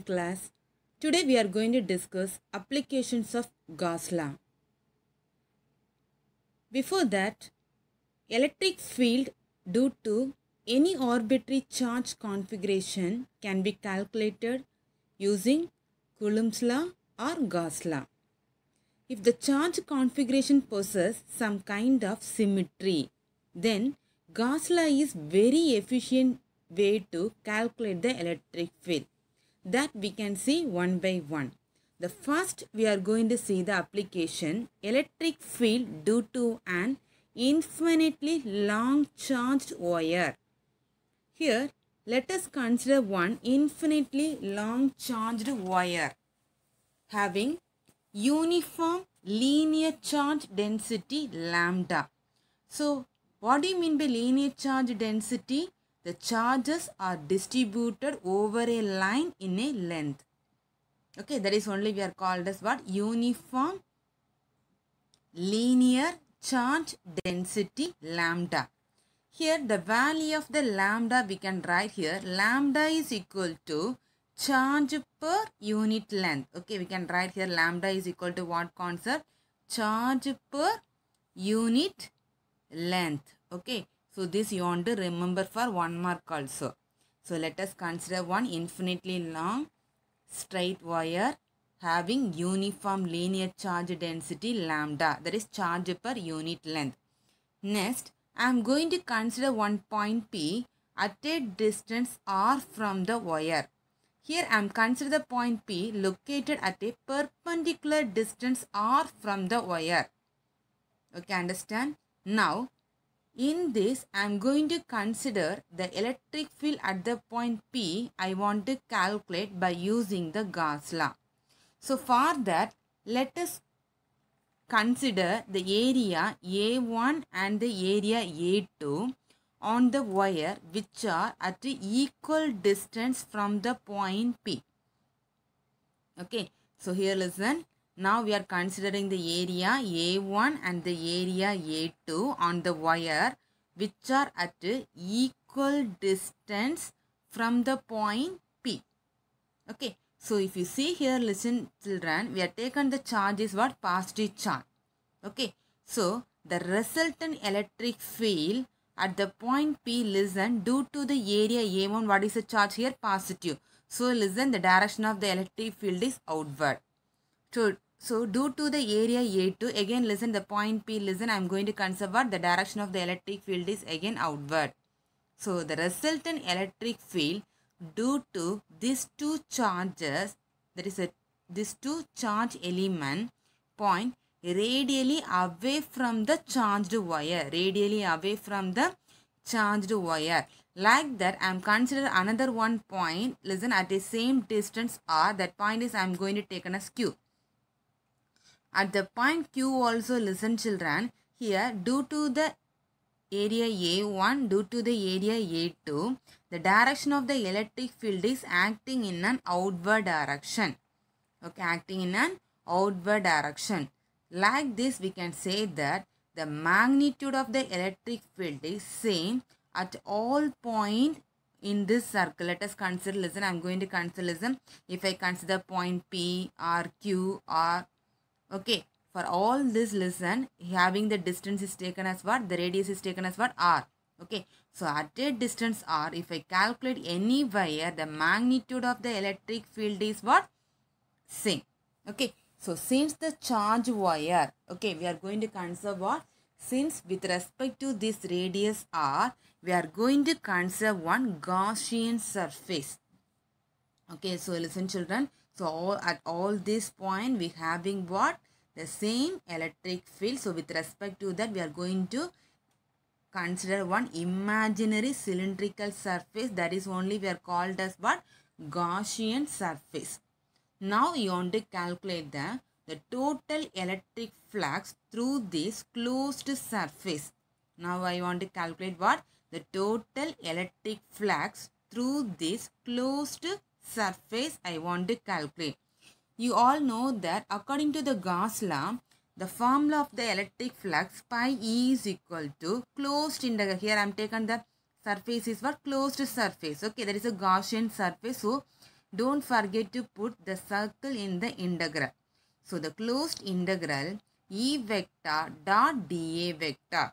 class. Today we are going to discuss applications of Gauss law. Before that, electric field due to any arbitrary charge configuration can be calculated using Coulomb's law or Gauss law. If the charge configuration possesses some kind of symmetry, then Gauss law is very efficient way to calculate the electric field that we can see one by one. The first we are going to see the application electric field due to an infinitely long charged wire. Here let us consider one infinitely long charged wire having uniform linear charge density lambda. So what do you mean by linear charge density? The charges are distributed over a line in a length. Okay, that is only we are called as what? Uniform linear charge density lambda. Here the value of the lambda we can write here. Lambda is equal to charge per unit length. Okay, we can write here lambda is equal to what concept? Charge per unit length. Okay, so this you want to remember for one mark also. So let us consider one infinitely long straight wire having uniform linear charge density lambda that is charge per unit length. Next, I am going to consider one point P at a distance r from the wire. Here I am considering the point P located at a perpendicular distance r from the wire. Okay, understand? Now, in this, I am going to consider the electric field at the point P I want to calculate by using the Gauss law. So for that, let us consider the area A1 and the area A2 on the wire which are at equal distance from the point P. Okay, so here listen. Now we are considering the area A1 and the area A2 on the wire which are at equal distance from the point P. Okay. So if you see here listen children we are taken the charge is what positive charge. Okay. So the resultant electric field at the point P listen due to the area A1 what is the charge here positive. So listen the direction of the electric field is outward to so due to the area A2, again listen the point P, listen I am going to conserve what the direction of the electric field is again outward. So the resultant electric field due to these two charges, that is a, uh, this two charge element point radially away from the charged wire, radially away from the charged wire. Like that, I am consider another one point, listen at the same distance r, that point is I am going to take on as q. At the point Q also listen children, here due to the area A1 due to the area A2, the direction of the electric field is acting in an outward direction. Okay, acting in an outward direction. Like this, we can say that the magnitude of the electric field is same at all point in this circle. Let us consider, listen, I am going to consider, listen, if I consider point P, R, Q, R, Okay. For all this lesson, having the distance is taken as what? The radius is taken as what? R. Okay. So, at a distance R, if I calculate any wire, the magnitude of the electric field is what? Same. Okay. So, since the charge wire, okay, we are going to conserve what? Since with respect to this radius R, we are going to conserve one Gaussian surface. Okay, so listen children, so all, at all this point we having what? The same electric field. So with respect to that we are going to consider one imaginary cylindrical surface that is only we are called as what? Gaussian surface. Now you want to calculate the, the total electric flux through this closed surface. Now I want to calculate what? The total electric flux through this closed surface I want to calculate. You all know that according to the Gauss law, the formula of the electric flux pi E is equal to closed integral. Here I am taking the surface is for closed surface. Okay, there is a Gaussian surface. So, don't forget to put the circle in the integral. So, the closed integral E vector dot dA vector.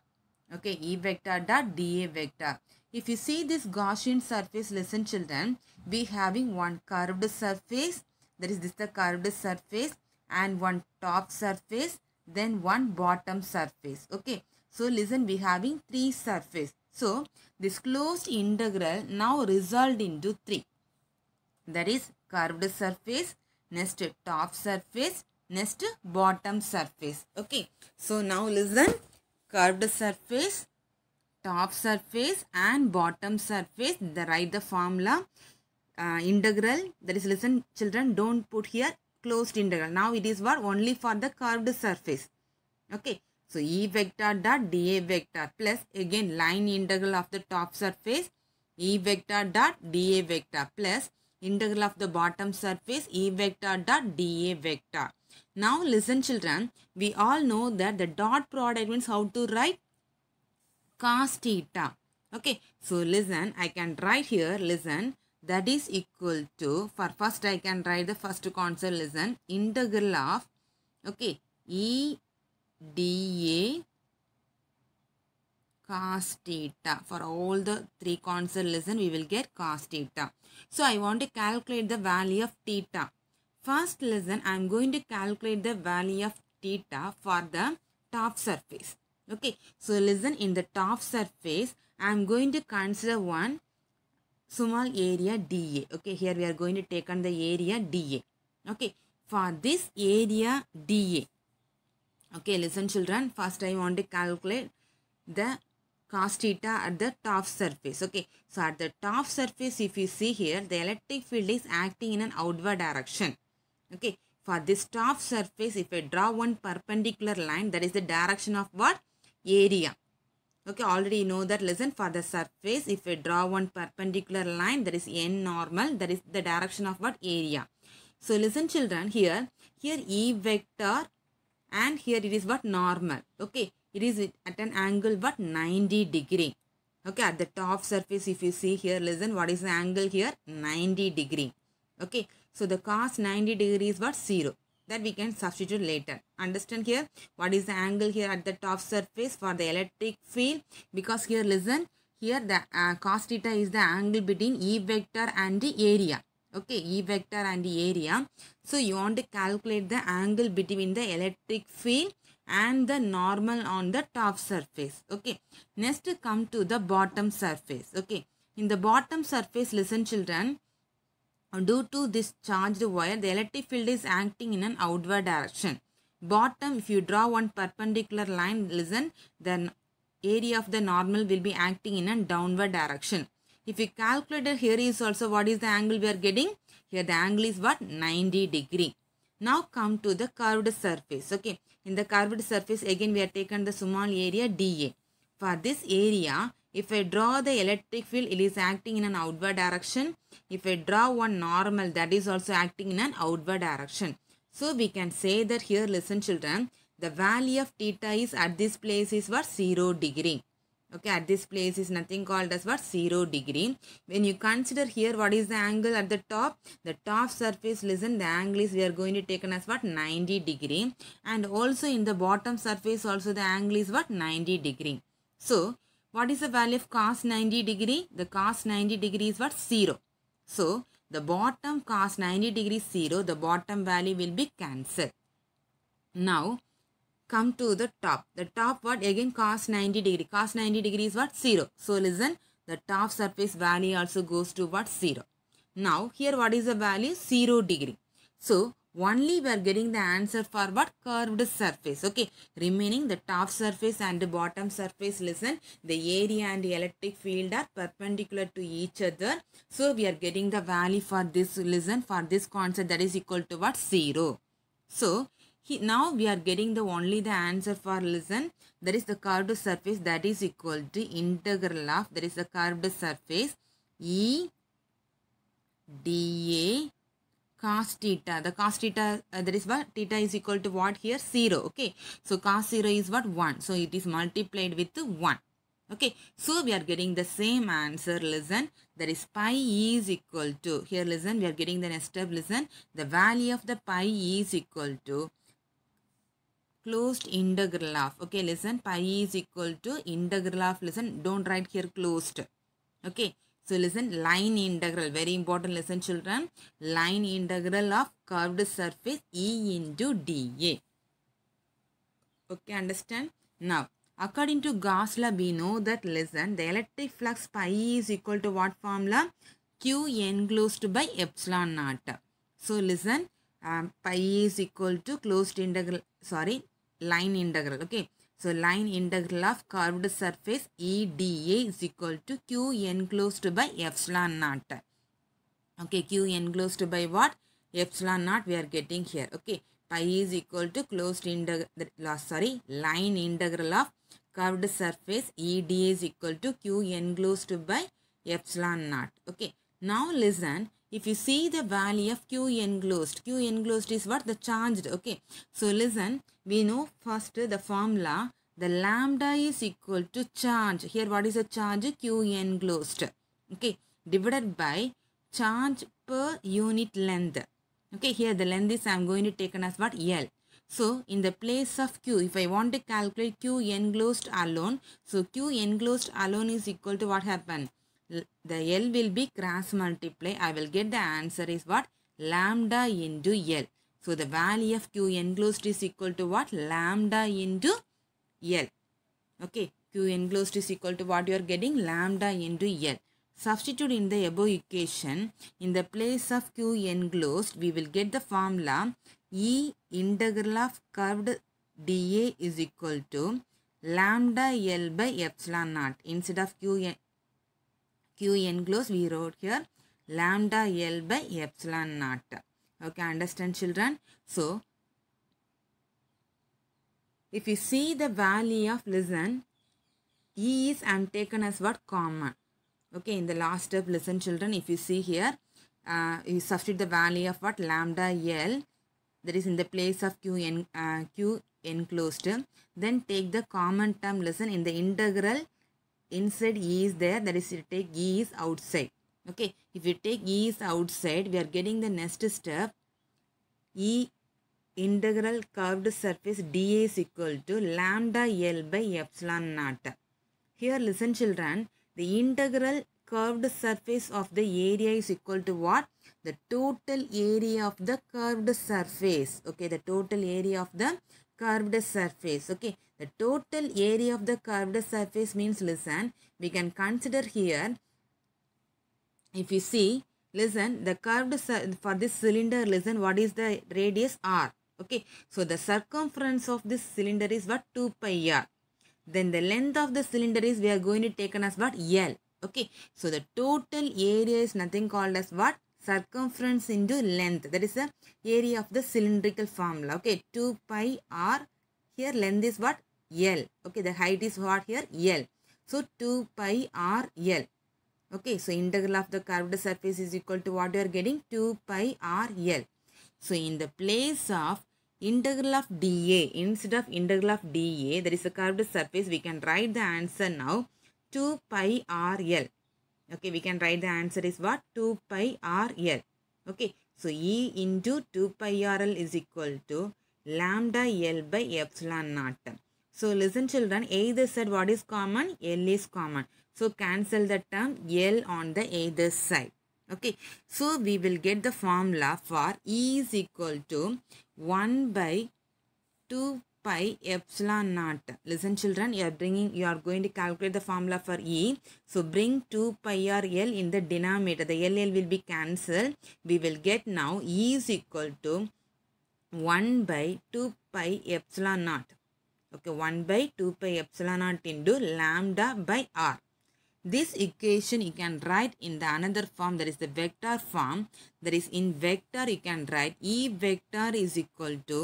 Okay, E vector dot dA vector. If you see this Gaussian surface, listen children, we having one curved surface, that is this the curved surface and one top surface, then one bottom surface. Okay, so listen, we having three surface. So, this closed integral now resolved into three. That is curved surface, next top surface, next bottom surface. Okay, so now listen, curved surface, top surface and bottom surface the write the formula uh, integral that is listen children don't put here closed integral now it is work only for the curved surface okay so e vector dot da vector plus again line integral of the top surface e vector dot da vector plus integral of the bottom surface e vector dot da vector now listen children we all know that the dot product means how to write cos theta. Okay, so listen, I can write here, listen, that is equal to, for first I can write the first concept, listen, integral of, okay, e dA cos theta. For all the three concepts listen, we will get cos theta. So, I want to calculate the value of theta. First listen, I am going to calculate the value of theta for the top surface. Okay, so listen in the top surface, I am going to consider one small area DA. Okay, here we are going to take on the area DA. Okay, for this area DA. Okay, listen children, first I want to calculate the cos theta at the top surface. Okay, so at the top surface if you see here, the electric field is acting in an outward direction. Okay, for this top surface if I draw one perpendicular line that is the direction of what? area. Okay, already know that lesson for the surface. If we draw one perpendicular line, that is n normal, that is the direction of what area. So listen children, here, here E vector and here it is what normal. Okay, it is at an angle what 90 degree. Okay, at the top surface if you see here, listen, what is the angle here? 90 degree. Okay, so the cos 90 degree is what 0 that we can substitute later. Understand here what is the angle here at the top surface for the electric field because here listen here the uh, cos theta is the angle between E vector and the area. Okay, E vector and the area. So you want to calculate the angle between the electric field and the normal on the top surface. Okay, next come to the bottom surface. Okay, in the bottom surface listen children due to this charged wire, the electric field is acting in an outward direction. Bottom, if you draw one perpendicular line, listen, then area of the normal will be acting in a downward direction. If you calculate here is also what is the angle we are getting? Here the angle is what? 90 degree. Now come to the curved surface. Okay. In the curved surface again we are taken the small area DA. For this area if I draw the electric field, it is acting in an outward direction. If I draw one normal, that is also acting in an outward direction. So we can say that here, listen children, the value of theta is at this place is what 0 degree. Okay, at this place is nothing called as what 0 degree. When you consider here what is the angle at the top, the top surface listen the angle is we are going to take as what 90 degree and also in the bottom surface also the angle is what 90 degree. So what is the value of cos 90 degree? The cos 90 degree is what? 0. So, the bottom cos 90 degree 0, the bottom value will be cancelled. Now, come to the top. The top what? Again cos 90 degree. Cos 90 degree is what? 0. So, listen, the top surface value also goes to what? 0. Now, here what is the value? 0 degree. So, only we are getting the answer for what curved surface okay remaining the top surface and the bottom surface listen the area and the electric field are perpendicular to each other so we are getting the value for this listen for this concept that is equal to what zero so he, now we are getting the only the answer for listen that is the curved surface that is equal to integral of that is the curved surface e dA cos theta. The cos theta, uh, that is what theta is equal to what here? 0. Okay. So cos 0 is what? 1. So it is multiplied with 1. Okay. So we are getting the same answer. Listen. That is pi is equal to. Here listen. We are getting the next step. Listen. The value of the pi is equal to closed integral of. Okay. Listen. Pi is equal to integral of. Listen. Don't write here closed. Okay. So listen, line integral, very important lesson children. Line integral of curved surface E into dA. Okay, understand? Now, according to Gauss law, we know that listen, the electric flux pi is equal to what formula? Q enclosed by epsilon naught. So listen, um, pi is equal to closed integral, sorry, line integral, okay. So line integral of curved surface EDA is equal to Q enclosed by epsilon naught. Okay, Q enclosed by what? Epsilon naught we are getting here. Okay, pi is equal to closed integral, sorry, line integral of curved surface EDA is equal to Q enclosed by epsilon naught. Okay, now listen, if you see the value of q enclosed q enclosed is what the charged okay so listen we know first the formula the lambda is equal to charge here what is the charge q enclosed okay divided by charge per unit length okay here the length is i am going to take as what l so in the place of q if i want to calculate q enclosed alone so q enclosed alone is equal to what happened the L will be cross multiply. I will get the answer is what? Lambda into L. So the value of Q enclosed is equal to what? Lambda into L. Okay. Q enclosed is equal to what you are getting? Lambda into L. Substitute in the above equation. In the place of Q enclosed, we will get the formula E integral of curved dA is equal to lambda L by epsilon naught. Instead of Q q enclosed we wrote here lambda L by epsilon naught. Okay, understand children? So, if you see the value of listen, E is I am taken as what? Common. Okay, in the last step listen children, if you see here, uh, you substitute the value of what? Lambda L that is in the place of q, en, uh, q enclosed. Then take the common term listen in the integral inside e is there that is you take e is outside okay if you take e is outside we are getting the next step e integral curved surface dA is equal to lambda L by epsilon naught. Here listen children, the integral curved surface of the area is equal to what? The total area of the curved surface. Okay, the total area of the curved surface. Okay, the total area of the curved surface means listen, we can consider here, if you see, listen, the curved, for this cylinder, listen, what is the radius r? Okay, so the circumference of this cylinder is what? 2 pi r. Then the length of the cylinder is, we are going to take as what? L. Okay, so the total area is nothing called as what? circumference into length. That is the area of the cylindrical formula. Okay, 2 pi r. Here length is what? L. Okay, the height is what here? L. So 2 pi r L. Okay, so integral of the curved surface is equal to what you are getting? 2 pi r L. So in the place of integral of dA, instead of integral of dA, there is a curved surface. We can write the answer now. 2 pi r L. Okay, we can write the answer is what? 2 pi RL. Okay, so E into 2 pi RL is equal to lambda L by epsilon naught. So listen children, either side what is common? L is common. So cancel the term L on the either side. Okay, so we will get the formula for E is equal to 1 by 2 pi epsilon naught. Listen children, you are bringing, you are going to calculate the formula for E. So bring 2 pi r L in the denominator. The LL will be cancelled. We will get now E is equal to 1 by 2 pi epsilon naught. Okay, 1 by 2 pi epsilon naught into lambda by r. This equation you can write in the another form that is the vector form that is in vector you can write E vector is equal to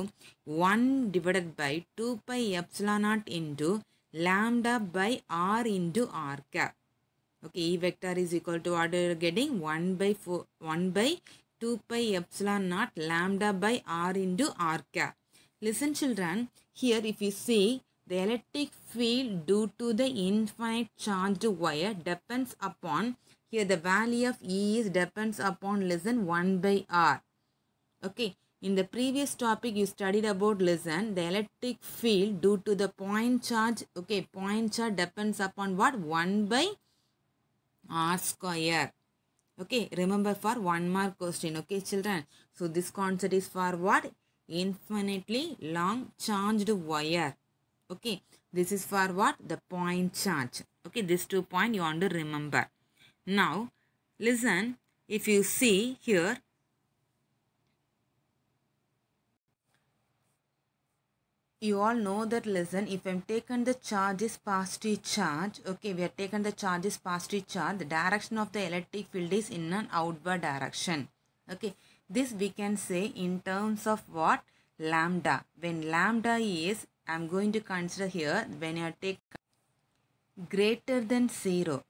1 divided by 2 pi epsilon naught into lambda by r into r cap. Okay, E vector is equal to what you are getting 1 by 4 1 by 2 pi epsilon naught lambda by r into r cap. Listen children, here if you see the electric field due to the infinite charged wire depends upon, here the value of E is depends upon less than 1 by R. Okay. In the previous topic you studied about lesson the electric field due to the point charge, okay, point charge depends upon what? 1 by R square. Okay, remember for one mark question, okay children. So this concept is for what? Infinitely long charged wire okay this is for what the point charge okay this two point you want to remember now listen if you see here you all know that listen if i'm taken the charge is positive charge okay we are taken the charge is positive charge the direction of the electric field is in an outward direction okay this we can say in terms of what lambda when lambda is I'm going to consider here when I take greater than 0.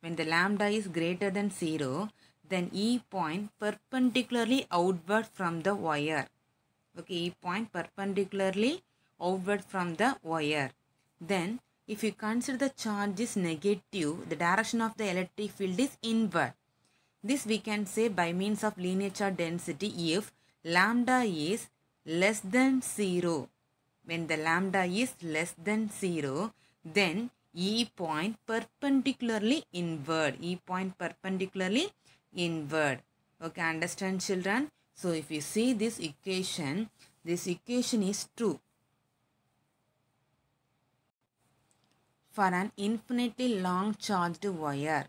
When the lambda is greater than 0, then E point perpendicularly outward from the wire. Okay, E point perpendicularly outward from the wire. Then, if you consider the charge is negative, the direction of the electric field is inward. This we can say by means of linear charge density if lambda is less than 0 when the lambda is less than 0, then E point perpendicularly inward. E point perpendicularly inward. Okay, understand children? So, if you see this equation, this equation is true. For an infinitely long charged wire,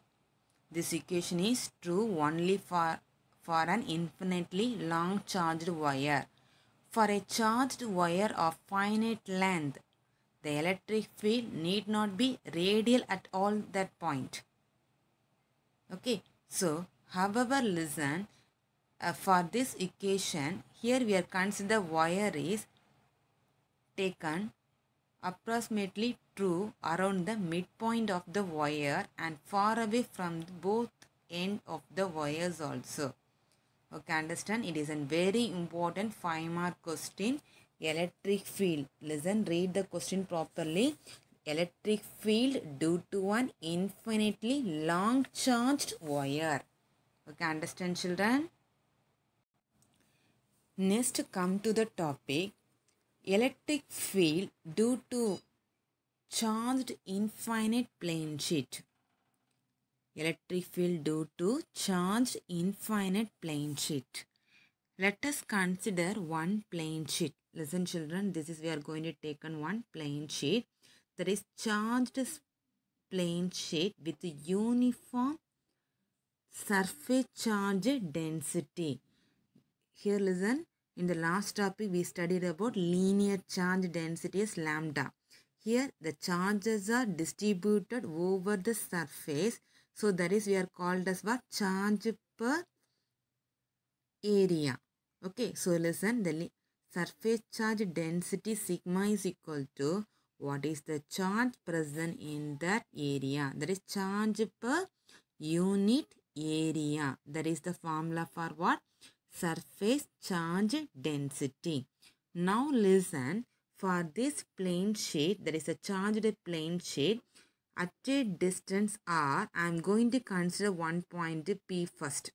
this equation is true only for, for an infinitely long charged wire. For a charged wire of finite length, the electric field need not be radial at all that point. Okay, so however listen, uh, for this equation, here we are consider wire is taken approximately true around the midpoint of the wire and far away from both end of the wires also. Okay, understand? It is a very important 5 mark question. Electric field. Listen, read the question properly. Electric field due to an infinitely long charged wire. Okay, understand children? Next come to the topic. Electric field due to charged infinite plane sheet electric field due to charged infinite plane sheet. Let us consider one plane sheet. Listen children, this is we are going to take on one plane sheet that is charged plane sheet with uniform surface charge density. Here listen, in the last topic we studied about linear charge density is lambda. Here the charges are distributed over the surface so that is we are called as what charge per area. Okay, so listen the surface charge density sigma is equal to what is the charge present in that area that is charge per unit area that is the formula for what surface charge density now listen for this plane sheet that is a charged plane sheet at a distance r, I am going to consider one point P first.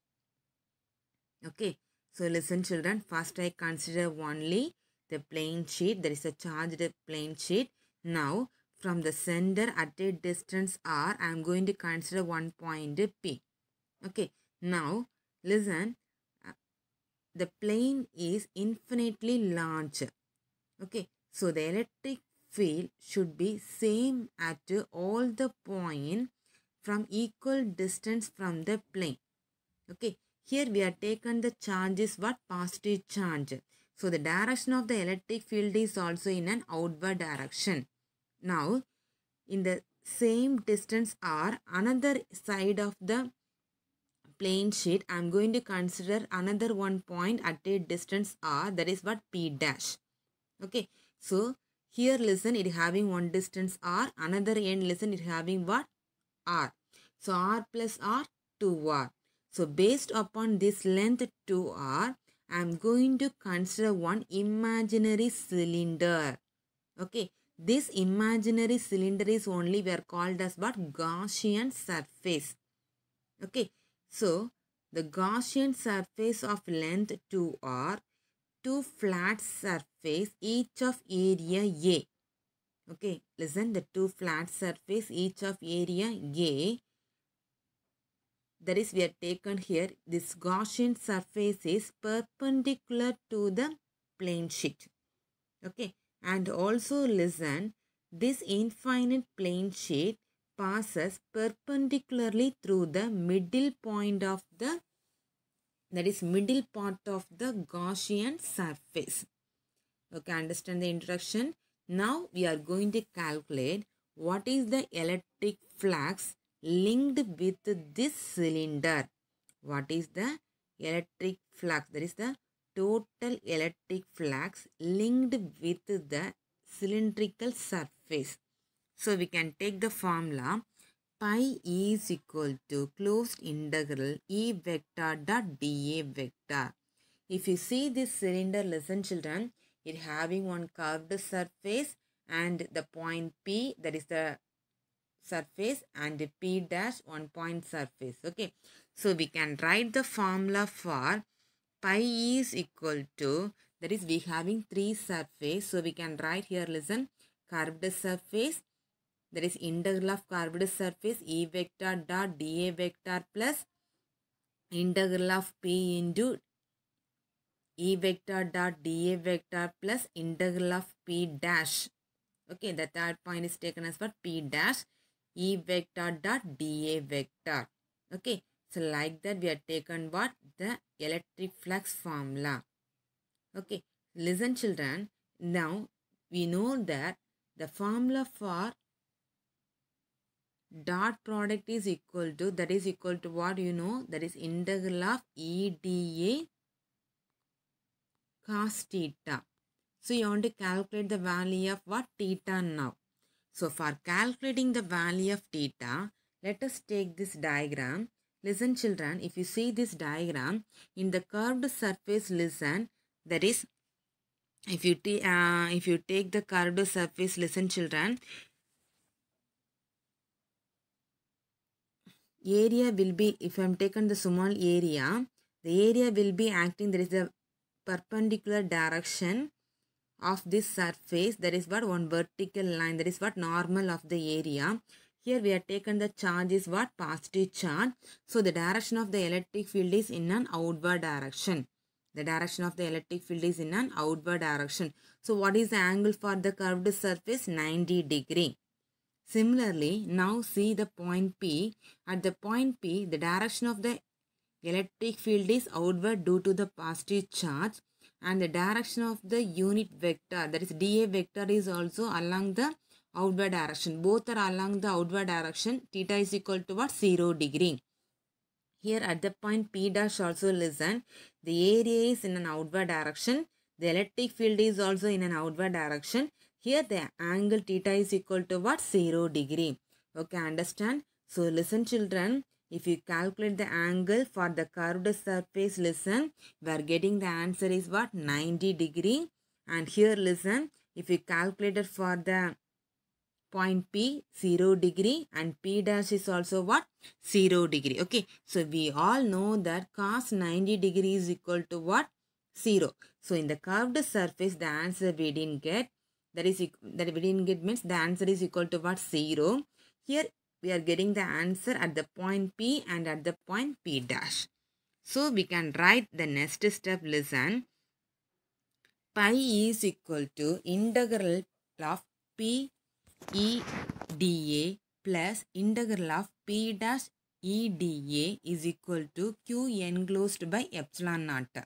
Okay, so listen children, first I consider only the plane sheet, there is a charged plane sheet. Now, from the center at a distance r, I am going to consider one point P. Okay, now listen, uh, the plane is infinitely large. Okay, so the electric field should be same at all the point from equal distance from the plane. Okay, here we are taken the charge is what positive charge. So the direction of the electric field is also in an outward direction. Now, in the same distance or another side of the plane sheet, I am going to consider another one point at a distance r that is what p dash. Okay, so here listen it having one distance r, another end listen it having what? r. So r plus r, 2r. So based upon this length 2r, I am going to consider one imaginary cylinder. Okay, this imaginary cylinder is only we are called as what? Gaussian surface. Okay, so the Gaussian surface of length 2r two flat surface each of area A. Okay, listen the two flat surface each of area A. That is we are taken here this Gaussian surface is perpendicular to the plane sheet. Okay, and also listen this infinite plane sheet passes perpendicularly through the middle point of the that is middle part of the Gaussian surface. Okay, understand the introduction. Now we are going to calculate what is the electric flux linked with this cylinder. What is the electric flux? That is the total electric flux linked with the cylindrical surface. So we can take the formula pi is equal to closed integral E vector dot dA vector. If you see this cylinder lesson children, it having one curved surface and the point P that is the surface and P dash one point surface. Okay. So we can write the formula for pi is equal to that is we having three surface. So we can write here listen curved surface that is integral of curved surface E vector dot dA vector plus integral of P into E vector dot dA vector plus integral of P dash. Okay, the third point is taken as for P dash E vector dot dA vector. Okay, so like that we have taken what? The electric flux formula. Okay, listen children. Now, we know that the formula for dot product is equal to that is equal to what you know that is integral of EDA cos theta. So you want to calculate the value of what theta now. So for calculating the value of theta, let us take this diagram. Listen children, if you see this diagram, in the curved surface listen, that is, if you, uh, if you take the curved surface listen children, area will be, if I am taken the small area, the area will be acting, There is the perpendicular direction of this surface, that is what one vertical line, that is what normal of the area. Here we are taken the charge is what positive charge. So the direction of the electric field is in an outward direction. The direction of the electric field is in an outward direction. So what is the angle for the curved surface? 90 degree. Similarly, now see the point P. At the point P, the direction of the electric field is outward due to the positive charge and the direction of the unit vector that is dA vector is also along the outward direction. Both are along the outward direction. Theta is equal to what? 0 degree. Here at the point P dash also listen. The area is in an outward direction. The electric field is also in an outward direction. Here the angle theta is equal to what? 0 degree. Okay, understand? So listen children, if you calculate the angle for the curved surface, listen, we are getting the answer is what? 90 degree. And here listen, if you calculate it for the point P 0 degree and P dash is also what 0 degree okay so we all know that cos 90 degree is equal to what 0 so in the curved surface the answer we didn't get that is that we didn't get means the answer is equal to what 0 here we are getting the answer at the point p and at the point p dash so we can write the next step listen pi is equal to integral of P E D A plus integral of p dash E D A is equal to q enclosed by epsilon naught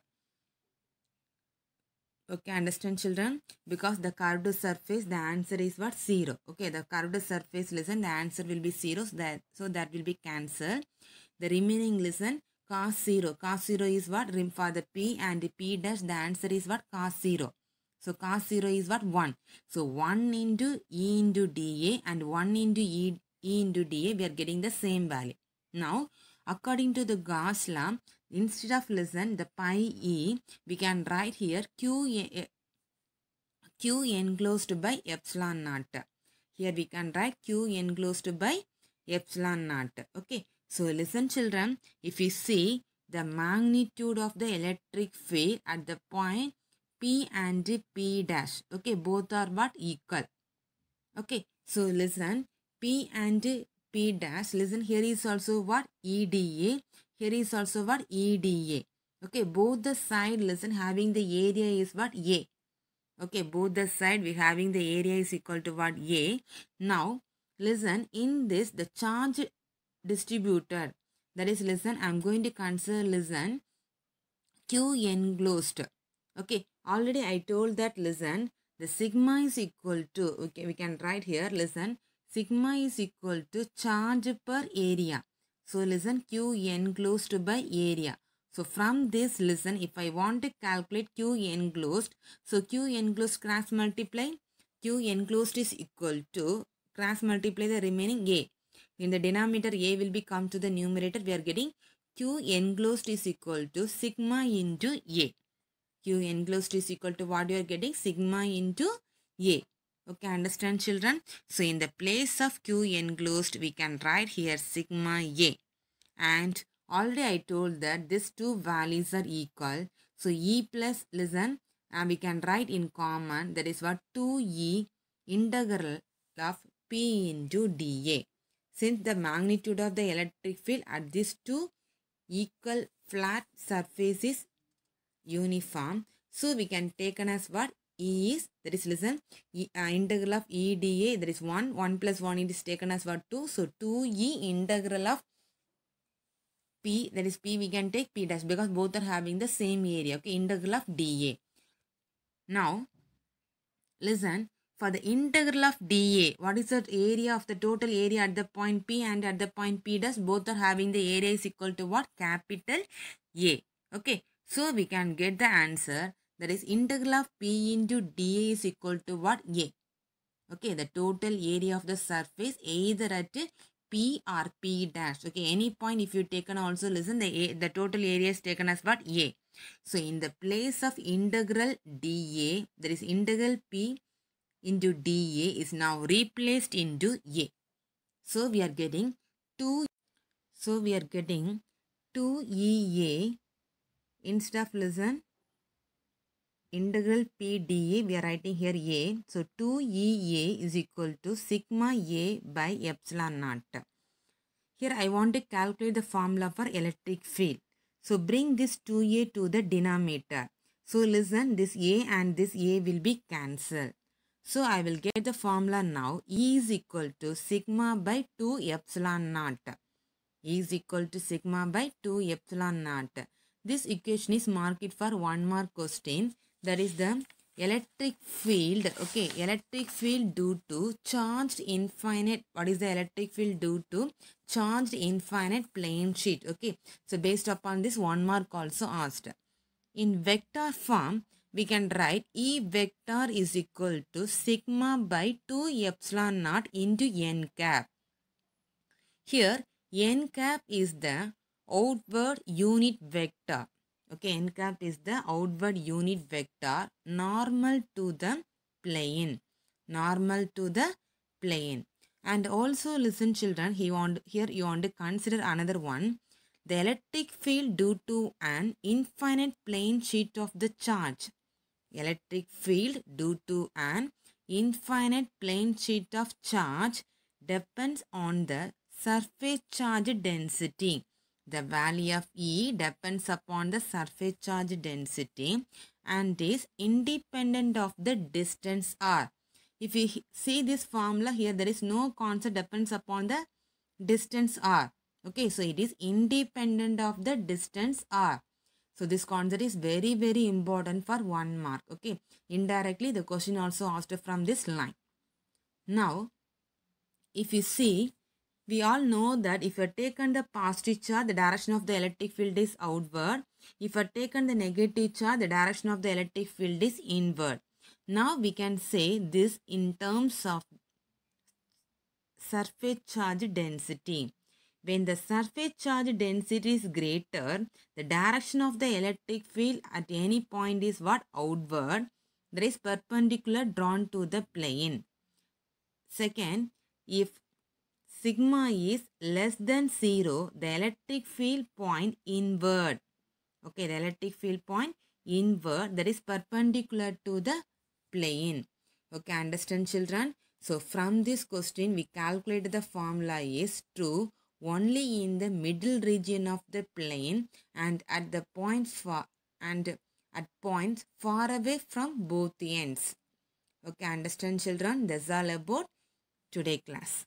okay understand children because the curved surface the answer is what zero okay the curved surface lesson the answer will be zero so that so that will be cancelled the remaining lesson cos 0 cos 0 is what rim for the p and p dash the answer is what cos 0 so cos 0 is what 1 so 1 into e into da and 1 into e, e into da we are getting the same value now according to the gauss law Instead of listen, the pi e, we can write here q, e, q enclosed by epsilon naught. Here we can write q enclosed by epsilon naught. Okay. So listen children, if you see the magnitude of the electric field at the point P and P dash. Okay, both are what? Equal. Okay, so listen, P and P dash, listen here is also what? EDA here is also what EDA. Okay, both the side, listen, having the area is what A. Okay, both the side, we having the area is equal to what A. Now, listen, in this, the charge distributor, that is, listen, I'm going to consider, listen, Q enclosed. Okay, already I told that, listen, the sigma is equal to, okay, we can write here, listen, sigma is equal to charge per area. So listen Qn closed by area. So from this listen if I want to calculate Qn enclosed. So Qn enclosed cross multiply. Q enclosed is equal to cross multiply the remaining A. In the denominator A will be come to the numerator we are getting Qn enclosed is equal to sigma into A. Q enclosed is equal to what you are getting sigma into A. Okay, understand children? So, in the place of Q enclosed, we can write here sigma A. And already I told that these two values are equal. So, E plus, listen, and we can write in common, that is what 2E integral of P into dA. Since the magnitude of the electric field at these two equal flat surfaces uniform, so we can take as what E is, that is listen, e, uh, integral of E dA, that is 1, 1 plus 1 it is taken as what 2. So 2E integral of P, that is P we can take P dash because both are having the same area, okay, integral of dA. Now, listen, for the integral of dA, what is the area of the total area at the point P and at the point P dash, both are having the area is equal to what? Capital A, okay. So, we can get the answer that is integral of P into dA is equal to what? A. Okay, the total area of the surface either at P or P dash. Okay, any point if you taken also listen the, a, the total area is taken as what? A. So, in the place of integral dA, that is integral P into dA is now replaced into A. So, we are getting 2. So, we are getting 2EA instead of listen integral PDA we are writing here A. So 2EA is equal to sigma A by epsilon naught. Here I want to calculate the formula for electric field. So bring this 2A to the denominator. So listen this A and this A will be cancelled. So I will get the formula now E is equal to sigma by 2 epsilon naught. E is equal to sigma by 2 epsilon naught. This equation is marked for 1 mark question that is the electric field okay electric field due to charged infinite what is the electric field due to charged infinite plane sheet okay so based upon this one mark also asked in vector form we can write E vector is equal to sigma by 2 epsilon naught into n cap. Here n cap is the outward unit vector okay n cap is the outward unit vector normal to the plane normal to the plane and also listen children he want here you want to consider another one the electric field due to an infinite plane sheet of the charge electric field due to an infinite plane sheet of charge depends on the surface charge density the value of E depends upon the surface charge density and is independent of the distance R. If you see this formula here, there is no constant depends upon the distance R. Okay, so it is independent of the distance R. So this concept is very, very important for one mark. Okay, indirectly the question also asked from this line. Now, if you see we all know that if you have taken the positive charge, the direction of the electric field is outward. If you have taken the negative charge, the direction of the electric field is inward. Now we can say this in terms of surface charge density. When the surface charge density is greater, the direction of the electric field at any point is what? Outward. There is perpendicular drawn to the plane. Second, if sigma is less than 0, the electric field point inward. Okay, the electric field point inward that is perpendicular to the plane. Okay, understand children? So, from this question, we calculate the formula is true only in the middle region of the plane and at the point far and at points far away from both ends. Okay, understand children? That's all about today class.